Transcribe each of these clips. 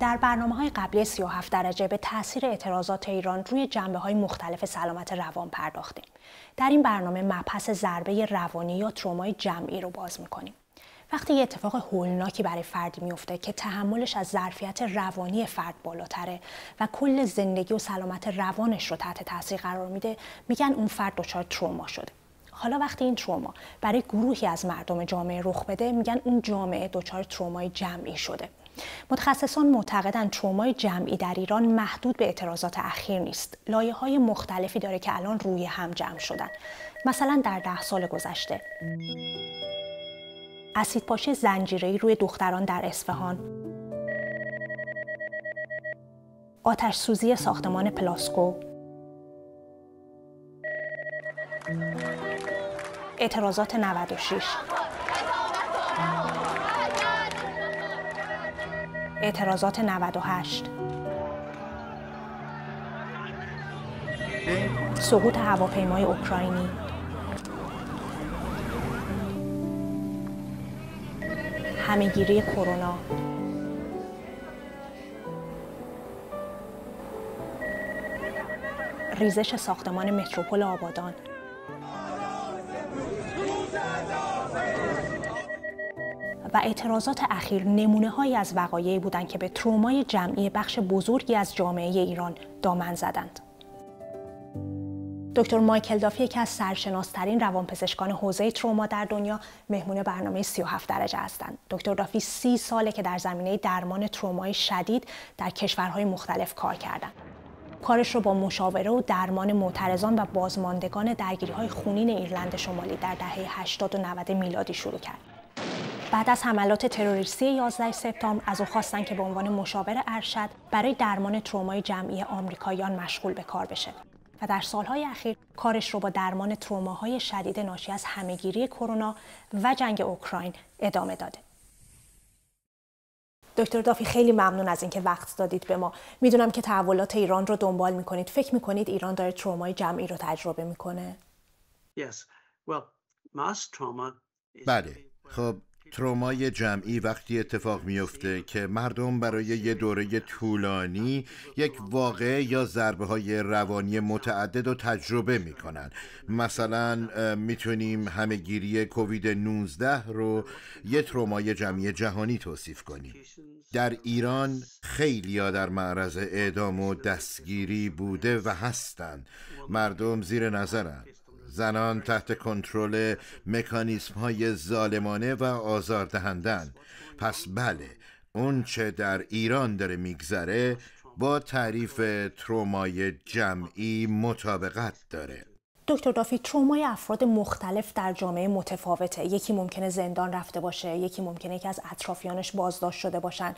در برنامه های قبلی 37 درجه به تاثیر اعتراضات ایران روی جنبه های مختلف سلامت روان پرداختیم. در این برنامه مبحث ضربه روانی یا ترومای جمعی رو باز میکنیم. وقتی یه اتفاق هولناکی برای فردی میفته که تحملش از ظرفیت روانی فرد بالاتره و کل زندگی و سلامت روانش رو تحت تاثیر قرار میده میگن اون فرد دچار تروما شده حالا وقتی این تروما برای گروهی از مردم جامعه رخ بده میگن اون جامعه دچار ترومای جمعی شده متخصصان معتقدند ترومای جمعی در ایران محدود به اعتراضات اخیر نیست لایه های مختلفی داره که الان روی هم جمع شدن مثلا در ده سال گذشته اسیدپاشی زنجیره‌ای روی دختران در اصفهان آتش سوزی ساختمان پلاسکو اعتراضات 96 اعتراضات 98 سقوط هواپیمای اوکراینی همگیری کرونا ریزش ساختمان متروپول آبادان و اعتراضات اخیر نمونه از وقایعی بودند که به ترومای جمعی بخش بزرگی از جامعه ایران دامن زدند. دکتر مایکل دافی یکی از سرشناسترین روانپزشکان حوزه تروما در دنیا مهمون برنامه 37 درجه هستند دکتر دافی سی ساله که در زمینه درمان ترومای شدید در کشورهای مختلف کار کردند کارش رو با مشاوره و درمان معترضان و بازماندگان درگیری های خونین ایرلند شمالی در دهه 80 و 90 میلادی شروع کرد بعد از حملات تروریستی 11 سپتامبر از او خواستن که به عنوان مشاور ارشد برای درمان ترومای جمعی آمریکاییان مشغول به کار بشه و در سالهای اخیر کارش رو با درمان تروماهای شدید ناشی از همهگیری کرونا و جنگ اوکراین ادامه داده. دکتر دافی خیلی ممنون از اینکه وقت دادید به ما میدونم که تحولات ایران رو دنبال میکنید فکر میکنید ایران داره ترومای جمعی رو تجربه میکنه yes. well, بله خب ترومای جمعی وقتی اتفاق میفته که مردم برای یه دوره طولانی یک واقعه یا ضربه های روانی متعدد و تجربه میکنن مثلا میتونیم گیری کووید 19 رو یه ترومای جمعی جهانی توصیف کنیم در ایران خیلی ها در معرض اعدام و دستگیری بوده و هستند مردم زیر نظرند زنان تحت کنترل مکانیسم های ظالمانه و آزاردهندن پس بله اون چه در ایران داره میگذره با تعریف ترومای جمعی مطابقت داره دکتر دافی ترومای افراد مختلف در جامعه متفاوته یکی ممکنه زندان رفته باشه یکی ممکنه یکی از اطرافیانش بازداشت شده باشن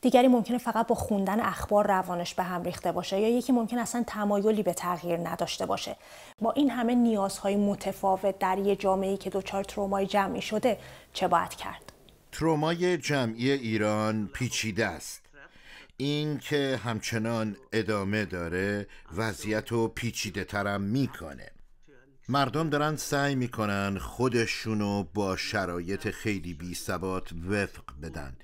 دیگری ممکنه فقط با خوندن اخبار روانش به هم ریخته باشه یا یکی ممکن اصلا تمایلی به تغییر نداشته باشه با این همه نیازهای متفاوت در یه جامعه که دوچار ترومای جمعی شده چه باید کرد ترومای جمعی ایران پیچیده است این که همچنان ادامه داره وضعیت رو پیچیده ترم میکنه مردم دارن سعی میکنن خودشونو با شرایط خیلی بی ثبات وفق بدن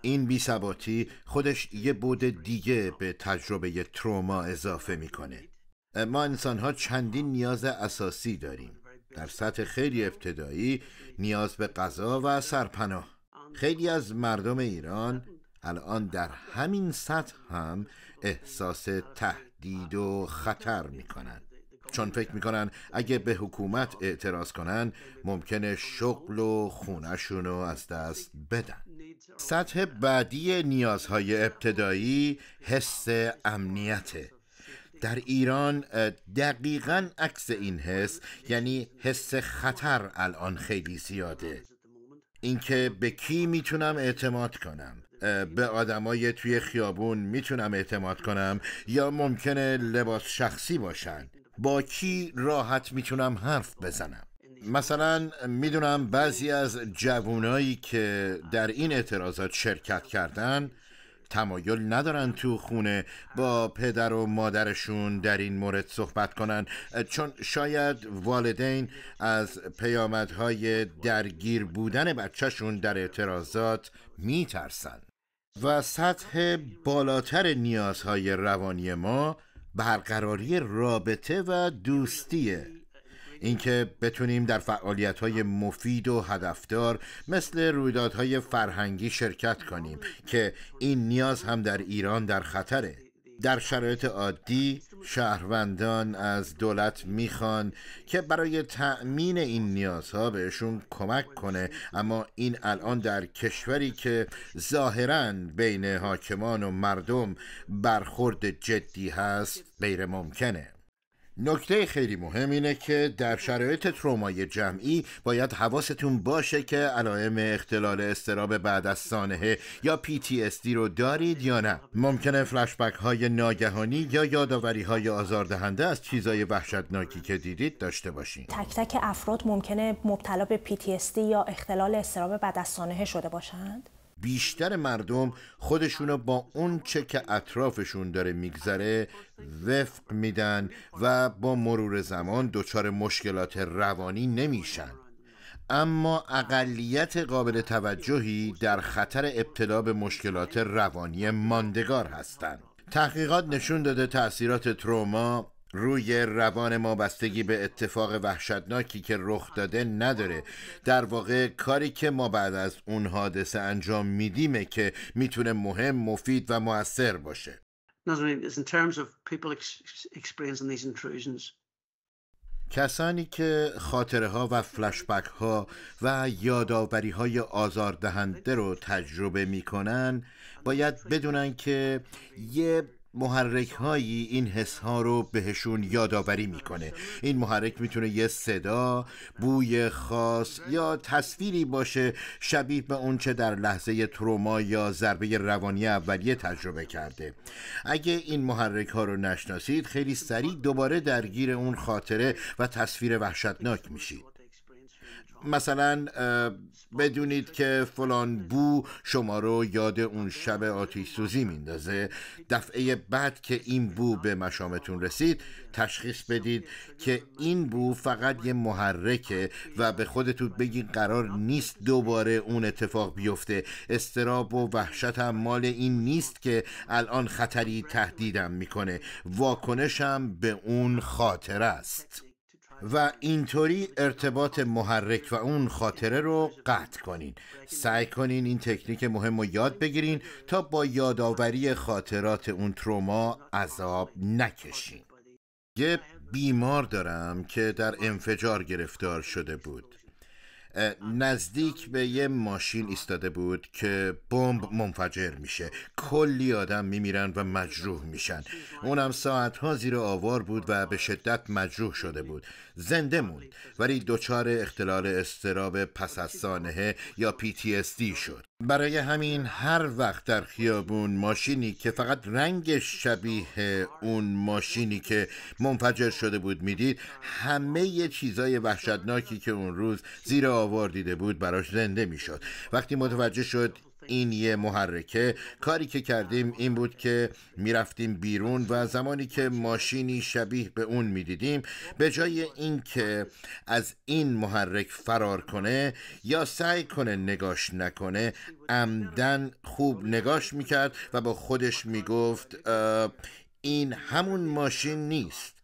این بی ثباتی خودش یه بود دیگه به تجربه تروما اضافه میکنه ما انسان ها چندین نیاز اساسی داریم در سطح خیلی ابتدایی نیاز به غذا و سرپناه خیلی از مردم ایران الان در همین سطح هم احساس تهدید و خطر میکنند چون فکر میکنن اگه به حکومت اعتراض کنن ممکنه شغل و خونهشون رو از دست بدن سطح بعدی نیازهای ابتدایی حس امنیته در ایران دقیقا عکس این حس یعنی حس خطر الان خیلی زیاده اینکه به کی میتونم اعتماد کنم به آدمای توی خیابون میتونم اعتماد کنم یا ممکنه لباس شخصی باشن با کی راحت میتونم حرف بزنم مثلا میدونم بعضی از جوونایی که در این اعتراضات شرکت کردن تمایل ندارن تو خونه با پدر و مادرشون در این مورد صحبت کنن چون شاید والدین از پیامدهای درگیر بودن بچهشون در اعتراضات میترسن و سطح بالاتر نیازهای روانی ما برقراری رابطه و دوستیه اینکه بتونیم در فعالیت های مفید و هدفدار مثل رویدادهای فرهنگی شرکت کنیم که این نیاز هم در ایران در خطره در شرایط عادی شهروندان از دولت میخوان که برای تأمین این نیازها بهشون کمک کنه اما این الان در کشوری که ظاهرا بین حاکمان و مردم برخورد جدی هست غیر ممکنه نکته خیلی مهم اینه که در شرایط ترومای جمعی باید حواستون باشه که علائم اختلال استراب بعد از سانحه یا PTSD رو دارید یا نه ممکنه فلشبک های ناگهانی یا یادآوری های آزاردهنده از چیزای وحشتناکی که دیدید داشته باشین تک تک افراد ممکنه مبتلا به PTSD یا اختلال استراب بعد از سانحه شده باشند بیشتر مردم رو با اون چه که اطرافشون داره میگذره وفق میدن و با مرور زمان دچار مشکلات روانی نمیشن اما اقلیت قابل توجهی در خطر ابتلا به مشکلات روانی ماندگار هستند. تحقیقات نشون داده تاثیرات تروما روی روان ما بستگی به اتفاق وحشتناکی که رخ داده نداره در واقع کاری که ما بعد از اون حادثه انجام میدیمه که میتونه مهم مفید و موثر باشه کسانی که خاطره ها و فلشبک ها و یادآوری های آزاردهنده رو تجربه می باید بدونن که یه محرک هایی این حس ها رو بهشون یادآوری میکنه این محرک میتونه یه صدا بوی خاص یا تصویری باشه شبیه به اونچه در لحظه تروما یا ضربه روانی اولیه تجربه کرده اگه این محرک ها رو نشناسید خیلی سریع دوباره درگیر اون خاطره و تصویر وحشتناک میشید مثلا بدونید که فلان بو شما رو یاد اون شب آتیش سوزی میندازه دفعه بعد که این بو به مشامتون رسید تشخیص بدید که این بو فقط یه محرکه و به خودتون بگید قرار نیست دوباره اون اتفاق بیفته استراب و وحشت هم مال این نیست که الان خطری تهدیدم میکنه واکنشم به اون خاطر است و اینطوری ارتباط محرک و اون خاطره رو قطع کنین سعی کنین این تکنیک مهم رو یاد بگیرین تا با یادآوری خاطرات اون تروما عذاب نکشین یه بیمار دارم که در انفجار گرفتار شده بود نزدیک به یه ماشین ایستاده بود که بمب منفجر میشه کلی آدم میمیرن و مجروح میشن اونم ساعتها زیر آوار بود و به شدت مجروح شده بود زنده موند ولی دچار اختلال استراب پس از سانحه یا PTSD شد برای همین هر وقت در خیابون ماشینی که فقط رنگش شبیه اون ماشینی که منفجر شده بود میدید همه چیزای وحشتناکی که اون روز زیر آوار دیده بود براش زنده میشد وقتی متوجه شد این یه محرکه کاری که کردیم این بود که میرفتیم بیرون و زمانی که ماشینی شبیه به اون میدیدیم به جای اینکه از این محرک فرار کنه یا سعی کنه نگاش نکنه عمدن خوب نگاش میکرد و با خودش میگفت این همون ماشین نیست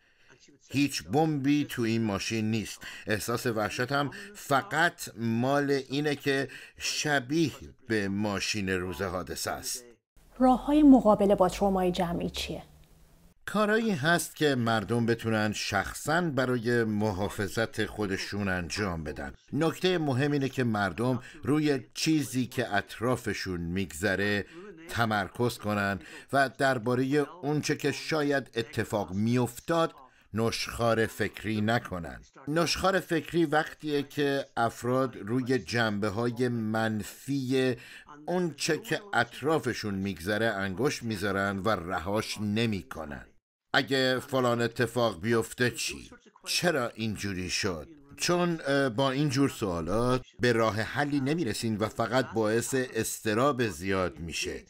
هیچ بمبی تو این ماشین نیست احساس وحشت هم فقط مال اینه که شبیه به ماشین روز حادثه است راه های مقابله با ترومای جمعی چیه؟ کارایی هست که مردم بتونن شخصا برای محافظت خودشون انجام بدن نکته مهم اینه که مردم روی چیزی که اطرافشون میگذره تمرکز کنن و درباره اونچه که شاید اتفاق میافتاد نشخار فکری نکنند. نشخار فکری وقتیه که افراد روی جنبه های منفی اون چه که اطرافشون میگذره انگشت میذارن و رهاش نمیکنن اگه فلان اتفاق بیفته چی؟ چرا اینجوری شد؟ چون با این جور سوالات به راه حلی نمیرسین و فقط باعث استراب زیاد میشه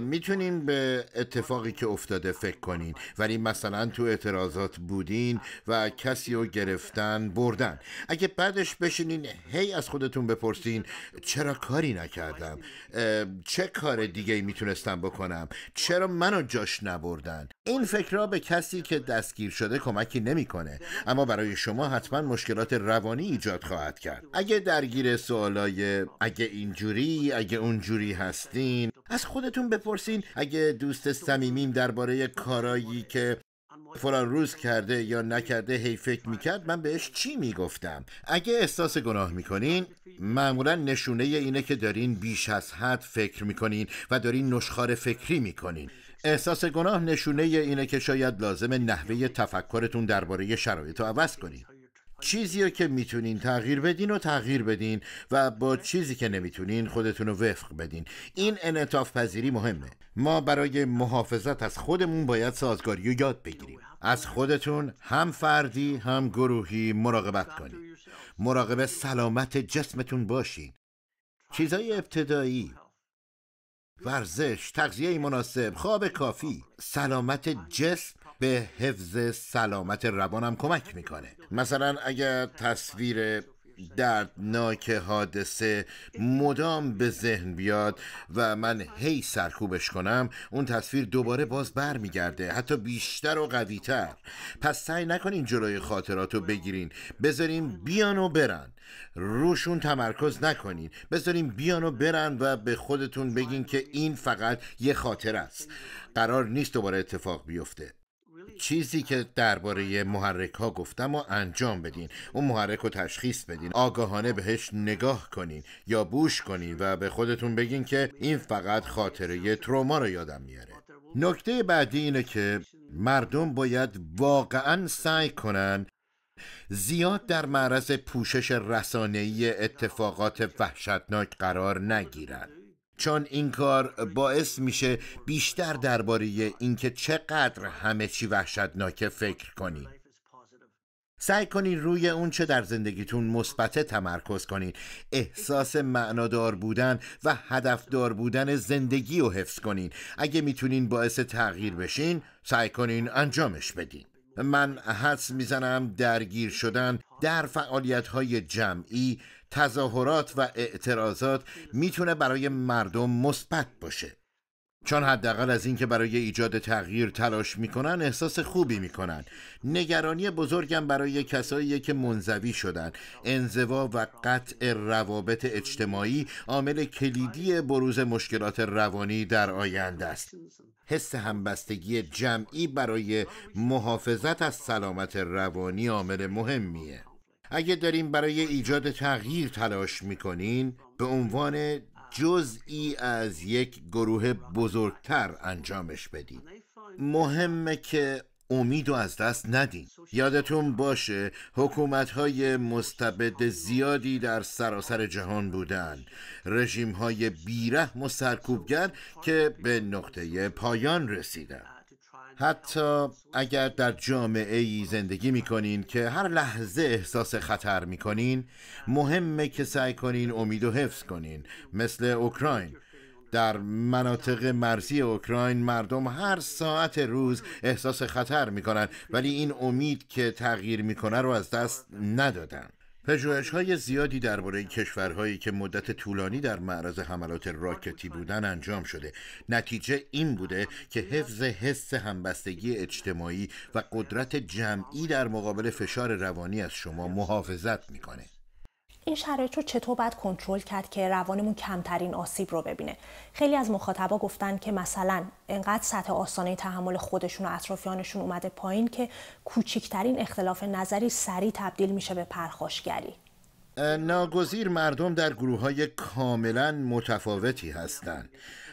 میتونین به اتفاقی که افتاده فکر کنین ولی مثلا تو اعتراضات بودین و کسی رو گرفتن بردن اگه بعدش بشینین هی از خودتون بپرسین چرا کاری نکردم چه کار دیگه میتونستم بکنم چرا منو جاش نبردن این فکرها به کسی که دستگیر شده کمکی نمیکنه اما برای شما حتما مشکلات مشکلات روانی ایجاد خواهد کرد اگه درگیر سوالای اگه اینجوری اگه اونجوری هستین از خودتون بپرسین اگه دوست صمیمیم درباره کارایی که فلان روز کرده یا نکرده هی فکر میکرد من بهش چی میگفتم اگه احساس گناه میکنین معمولا نشونه اینه که دارین بیش از حد فکر میکنین و دارین نشخار فکری میکنین احساس گناه نشونه اینه که شاید لازم نحوه تفکرتون درباره شرایط رو عوض کنید چیزی رو که میتونین تغییر بدین و تغییر بدین و با چیزی که نمیتونین خودتون رو وفق بدین این انعطاف پذیری مهمه ما برای محافظت از خودمون باید سازگاری و یاد بگیریم از خودتون هم فردی هم گروهی مراقبت کنید مراقب سلامت جسمتون باشین چیزای ابتدایی ورزش، تغذیه مناسب، خواب کافی، سلامت جسم به حفظ سلامت روانم کمک میکنه مثلا اگر تصویر دردناک حادثه مدام به ذهن بیاد و من هی سرکوبش کنم اون تصویر دوباره باز بر میگرده حتی بیشتر و قویتر پس سعی نکنین جلوی خاطراتو بگیرین بذارین بیان و برن روشون تمرکز نکنین بذارین بیان و برن و به خودتون بگین که این فقط یه خاطر است قرار نیست دوباره اتفاق بیفته چیزی که درباره محرک ها گفتم و انجام بدین اون محرک رو تشخیص بدین آگاهانه بهش نگاه کنین یا بوش کنین و به خودتون بگین که این فقط خاطره تروما رو یادم میاره نکته بعدی اینه که مردم باید واقعا سعی کنن زیاد در معرض پوشش رسانه‌ای اتفاقات وحشتناک قرار نگیرند چون این کار باعث میشه بیشتر درباره اینکه چقدر همه چی وحشتناکه فکر کنی سعی کنین روی اون چه در زندگیتون مثبت تمرکز کنین احساس معنادار بودن و هدفدار بودن زندگی رو حفظ کنین اگه میتونین باعث تغییر بشین سعی کنین انجامش بدین من حدس میزنم درگیر شدن در فعالیت های جمعی تظاهرات و اعتراضات میتونه برای مردم مثبت باشه چون حداقل از اینکه برای ایجاد تغییر تلاش میکنن احساس خوبی میکنن نگرانی بزرگم برای کسایی که منزوی شدن انزوا و قطع روابط اجتماعی عامل کلیدی بروز مشکلات روانی در آینده است حس همبستگی جمعی برای محافظت از سلامت روانی عامل مهمیه اگه داریم برای ایجاد تغییر تلاش میکنین به عنوان جزئی از یک گروه بزرگتر انجامش بدین مهمه که امید و از دست ندین یادتون باشه حکومت های مستبد زیادی در سراسر جهان بودن رژیم های بیره و سرکوبگر که به نقطه پایان رسیدن حتی اگر در جامعه ای زندگی می کنین که هر لحظه احساس خطر می کنین مهمه که سعی کنین امید و حفظ کنین مثل اوکراین در مناطق مرزی اوکراین مردم هر ساعت روز احساس خطر می کنن ولی این امید که تغییر می رو از دست ندادن های زیادی درباره کشورهایی که مدت طولانی در معرض حملات راکتی بودن انجام شده. نتیجه این بوده که حفظ حس همبستگی اجتماعی و قدرت جمعی در مقابل فشار روانی از شما محافظت میکنه. این شرایط رو چطور باید کنترل کرد که روانمون کمترین آسیب رو ببینه خیلی از مخاطبا گفتن که مثلا انقدر سطح آسانه تحمل خودشون و اطرافیانشون اومده پایین که کوچکترین اختلاف نظری سریع تبدیل میشه به پرخاشگری ناگزیر مردم در گروه های کاملا متفاوتی هستند.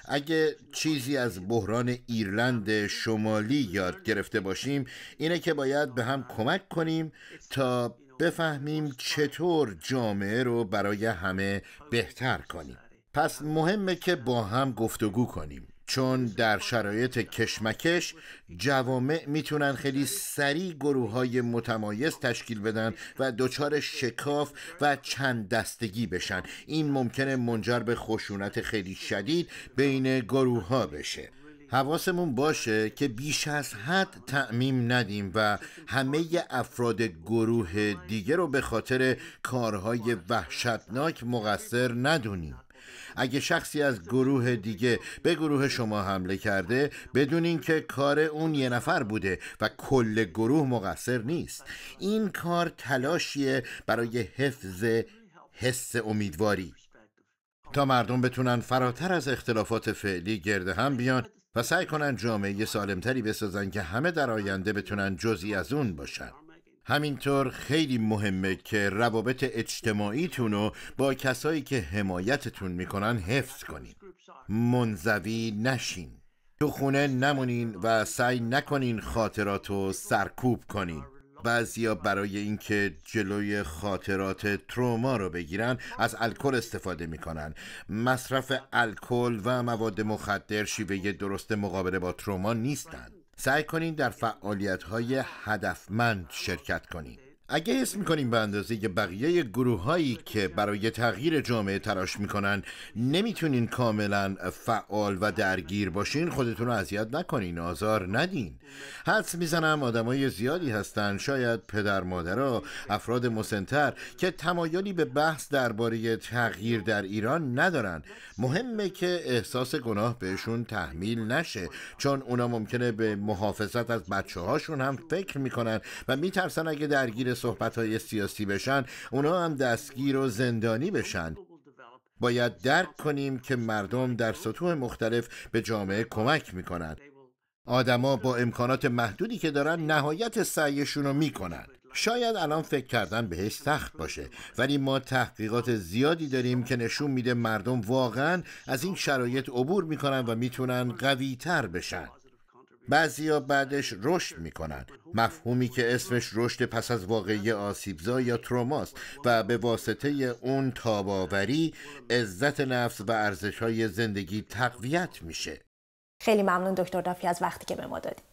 اگه چیزی از بحران ایرلند شمالی یاد گرفته باشیم اینه که باید به هم کمک کنیم تا بفهمیم چطور جامعه رو برای همه بهتر کنیم پس مهمه که با هم گفتگو کنیم چون در شرایط کشمکش جوامع میتونن خیلی سریع گروه های متمایز تشکیل بدن و دچار شکاف و چند دستگی بشن این ممکنه منجر به خشونت خیلی شدید بین گروه ها بشه حواسمون باشه که بیش از حد تعمیم ندیم و همه افراد گروه دیگه رو به خاطر کارهای وحشتناک مقصر ندونیم اگه شخصی از گروه دیگه به گروه شما حمله کرده بدونین که کار اون یه نفر بوده و کل گروه مقصر نیست این کار تلاشیه برای حفظ حس امیدواری تا مردم بتونن فراتر از اختلافات فعلی گرده هم بیان و سعی کنن جامعه سالمتری بسازن که همه در آینده بتونن جزی از اون باشن همینطور خیلی مهمه که روابط اجتماعیتون رو با کسایی که حمایتتون میکنن حفظ کنین منزوی نشین تو خونه نمونین و سعی نکنین خاطرات رو سرکوب کنین بعضیا برای اینکه جلوی خاطرات تروما رو بگیرن از الکل استفاده میکنن مصرف الکل و مواد مخدر شیوه درست مقابله با تروما نیستند سعی کنید در فعالیت های هدفمند شرکت کنید اگه حس میکنیم به اندازه بقیه گروه هایی که برای تغییر جامعه تراش میکنن نمیتونین کاملا فعال و درگیر باشین خودتون رو اذیت نکنین آزار ندین حدس میزنم آدمای زیادی هستن شاید پدر مادرها افراد مسنتر که تمایلی به بحث درباره تغییر در ایران ندارن مهمه که احساس گناه بهشون تحمیل نشه چون اونا ممکنه به محافظت از بچه هاشون هم فکر میکنن و میترسن اگه درگیر صحبت های سیاسی بشن اونا هم دستگیر و زندانی بشن باید درک کنیم که مردم در سطوح مختلف به جامعه کمک میکنند آدما با امکانات محدودی که دارن نهایت سعیشون رو میکنن شاید الان فکر کردن بهش سخت باشه ولی ما تحقیقات زیادی داریم که نشون میده مردم واقعا از این شرایط عبور میکنن و میتونن قوی تر بشن ها بعدش رشد کنند مفهومی که اسمش رشد پس از واقعی آسیبزا یا تروماست و به واسطه اون تاباوری عزت نفس و ارزش های زندگی تقویت میشه خیلی ممنون دکتر دافی از وقتی که به ما دادی